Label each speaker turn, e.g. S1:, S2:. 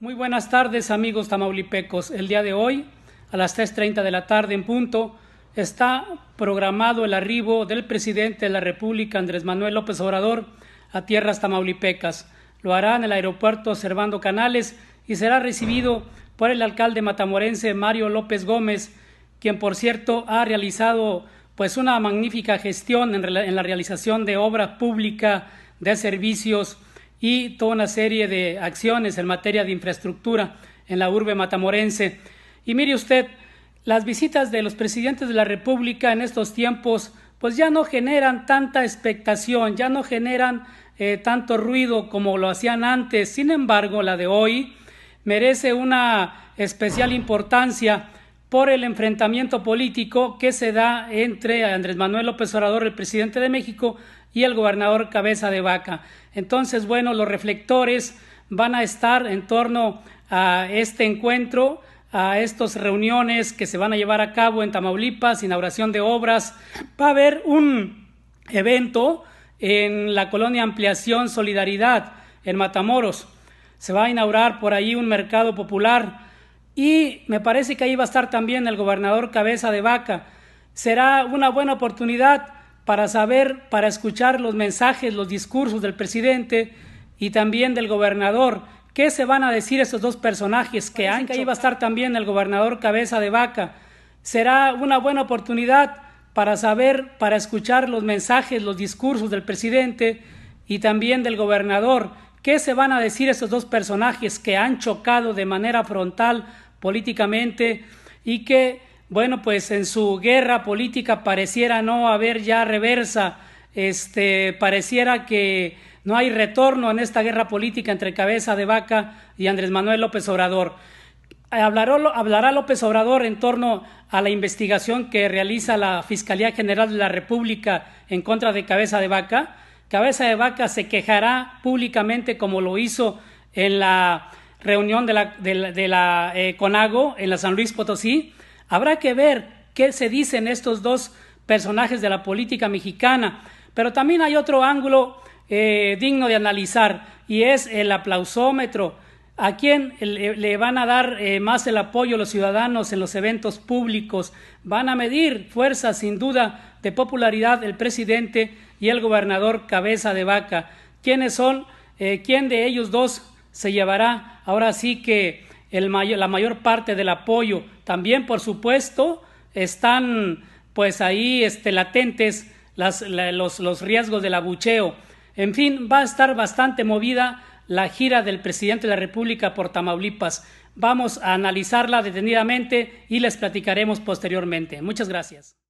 S1: Muy buenas tardes amigos tamaulipecos. El día de hoy, a las 3.30 de la tarde en punto, está programado el arribo del presidente de la República, Andrés Manuel López Obrador, a tierras tamaulipecas. Lo hará en el aeropuerto Servando Canales y será recibido por el alcalde matamorense Mario López Gómez, quien por cierto ha realizado pues una magnífica gestión en, en la realización de obra pública, de servicios, y toda una serie de acciones en materia de infraestructura en la urbe matamorense. Y mire usted, las visitas de los presidentes de la República en estos tiempos pues ya no generan tanta expectación, ya no generan eh, tanto ruido como lo hacían antes. Sin embargo, la de hoy merece una especial importancia por el enfrentamiento político que se da entre Andrés Manuel López Obrador, el presidente de México, y el gobernador Cabeza de Vaca. Entonces, bueno, los reflectores van a estar en torno a este encuentro, a estas reuniones que se van a llevar a cabo en Tamaulipas, inauguración de obras. Va a haber un evento en la colonia Ampliación Solidaridad, en Matamoros. Se va a inaugurar por ahí un mercado popular y me parece que ahí va a estar también el gobernador Cabeza de Vaca. Será una buena oportunidad para saber, para escuchar los mensajes, los discursos del presidente y también del gobernador. ¿Qué se van a decir esos dos personajes? Que pues, ahí va a estar también el gobernador Cabeza de Vaca. Será una buena oportunidad para saber, para escuchar los mensajes, los discursos del presidente y también del gobernador. ¿Qué se van a decir esos dos personajes que han chocado de manera frontal políticamente y que, bueno, pues en su guerra política pareciera no haber ya reversa, este, pareciera que no hay retorno en esta guerra política entre Cabeza de Vaca y Andrés Manuel López Obrador. Hablará, López Obrador en torno a la investigación que realiza la Fiscalía General de la República en contra de Cabeza de Vaca. Cabeza de Vaca se quejará públicamente como lo hizo en la reunión de la, de la, eh, CONAGO en la San Luis Potosí. Habrá que ver qué se dicen estos dos personajes de la política mexicana. Pero también hay otro ángulo eh, digno de analizar y es el aplausómetro. ¿A quién eh, le, van a dar más el apoyo los ciudadanos en los eventos públicos? Van a medir fuerza, sin duda, de popularidad el presidente y el gobernador cabeza de vaca. ¿Quiénes son? ¿Quién de ellos dos se llevará ahora sí que la mayor parte del apoyo. También, por supuesto, están pues ahí este, latentes los, los riesgos del abucheo. En fin, va a estar bastante movida la gira del presidente de la República por Tamaulipas. Vamos a analizarla detenidamente y les platicaremos posteriormente. Muchas gracias.